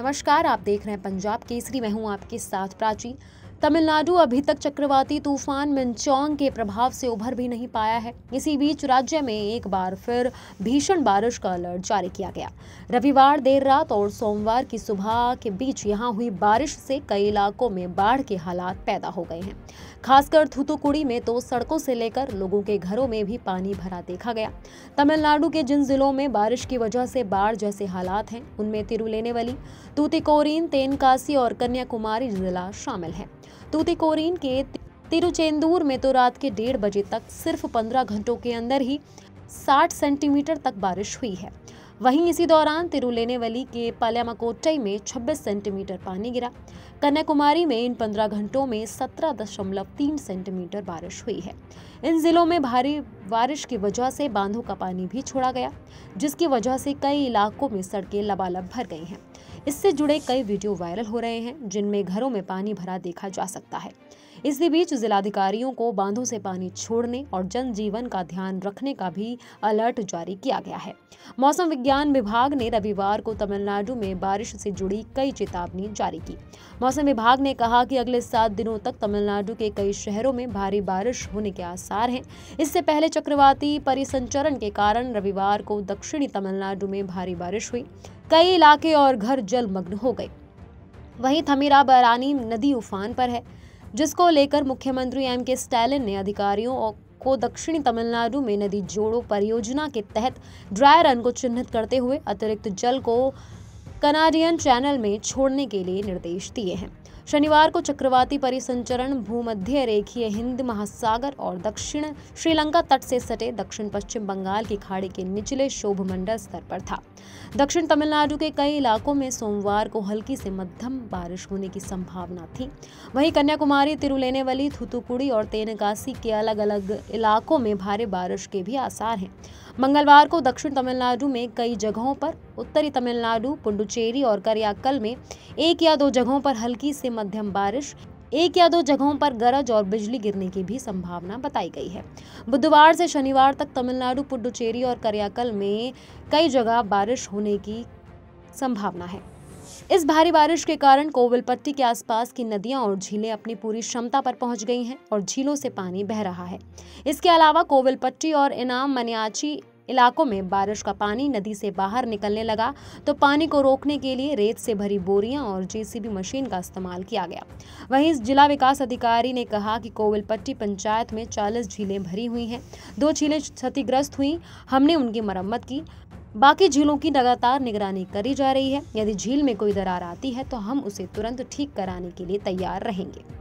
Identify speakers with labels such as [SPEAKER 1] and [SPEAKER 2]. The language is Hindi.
[SPEAKER 1] नमस्कार आप देख रहे हैं पंजाब केसरी मैं हूं आपके साथ प्राची तमिलनाडु अभी तक चक्रवाती तूफान मिनचोंग के प्रभाव से उभर भी नहीं पाया है इसी बीच राज्य में एक बार फिर भीषण बारिश का अलर्ट जारी किया गया रविवार देर रात और सोमवार की सुबह के बीच यहाँ हुई बारिश से कई इलाकों में बाढ़ के हालात पैदा हो गए हैं खासकर थुतुकुड़ी में तो सड़कों से लेकर लोगों के घरों में भी पानी भरा देखा गया तमिलनाडु के जिन जिलों में बारिश की वजह से बाढ़ जैसे हालात हैं उनमें वाली तूतीकोरीन तेनकासी और कन्याकुमारी जिला शामिल है तूतिकोरीन के तिरुचेंदूर में तो रात के डेढ़ बजे तक सिर्फ पंद्रह घंटों के अंदर ही 60 सेंटीमीटर तक बारिश हुई है वहीं इसी दौरान तिरुलेनेवली के पाल्यामाकोट्टई में 26 सेंटीमीटर पानी गिरा कन्याकुमारी में इन 15 घंटों में 17.3 सेंटीमीटर बारिश हुई है इन जिलों में भारी बारिश की वजह से बांधों का पानी भी छोड़ा गया जिसकी वजह से कई इलाकों में सड़कें लबालब भर गई हैं इससे जुड़े कई वीडियो वायरल हो रहे हैं जिनमें घरों में पानी भरा देखा जा सकता है इसी बीच जिलाधिकारियों को बांधों से पानी छोड़ने और जनजीवन का ध्यान रखने का भी अलर्ट जारी किया गया है मौसम विज्ञान विभाग ने रविवार को तमिलनाडु में बारिश से जुड़ी कई चेतावनी जारी की मौसम विभाग ने कहा कि अगले सात दिनों तक तमिलनाडु के कई शहरों में भारी बारिश होने के आसार हैं इससे पहले चक्रवाती परिसंचरण के कारण रविवार को दक्षिणी तमिलनाडु में भारी बारिश हुई कई इलाके और घर जलमग्न हो गए वहीं थमीरा बरानी नदी उफान पर है जिसको लेकर मुख्यमंत्री एम के स्टैलिन ने अधिकारियों को दक्षिणी तमिलनाडु में नदी जोड़ो परियोजना के तहत ड्राई रन को चिन्हित करते हुए अतिरिक्त जल को कनाडियन चैनल में छोड़ने के लिए निर्देश दिए हैं शनिवार को चक्रवाती परिसंचरण भूमध्य रेखीय हिंद महासागर और दक्षिण श्रीलंका तट से सटे दक्षिण पश्चिम बंगाल की खाड़ी के निचले मंडल स्तर पर था दक्षिण तमिलनाडु के कई इलाकों में सोमवार को हल्की से मध्यम बारिश होने की संभावना थी वहीं कन्याकुमारी तिरुलेनेवली थुतुकुड़ी और तेनकासी के अलग अलग इलाकों में भारी बारिश के भी आसार हैं मंगलवार को दक्षिण तमिलनाडु में कई जगहों पर उत्तरी तमिलनाडु पुंडु पुडुचेरी और करियाकल में एक या दो जगहों पर हल्की से मध्यम बारिश एक या दो जगहों पर गरज और बिजली गिरने की भी संभावना बताई गई है बुधवार से शनिवार तक तमिलनाडु पुडुचेरी और करियाकल में कई जगह बारिश होने की संभावना है इस भारी बारिश के कारण कोविलपट्टी के आसपास की नदियां और झीलें अपनी पूरी क्षमता पर पहुंच गई हैं और झीलों से पानी बह रहा है इसके अलावा कोविलपट्टी और इनाम मनियाची इलाकों में बारिश का पानी नदी से बाहर निकलने लगा तो पानी को रोकने के लिए रेत से भरी बोरियां और जेसीबी मशीन का इस्तेमाल किया गया वहीं जिला विकास अधिकारी ने कहा कि कोविलपट्टी पंचायत में चालीस झीलें भरी हुई हैं दो झीलें क्षतिग्रस्त हुई हमने उनकी मरम्मत की बाकी झीलों की लगातार निगरानी करी जा रही है यदि झील में कोई दरार आती है तो हम उसे तुरंत ठीक कराने के लिए तैयार रहेंगे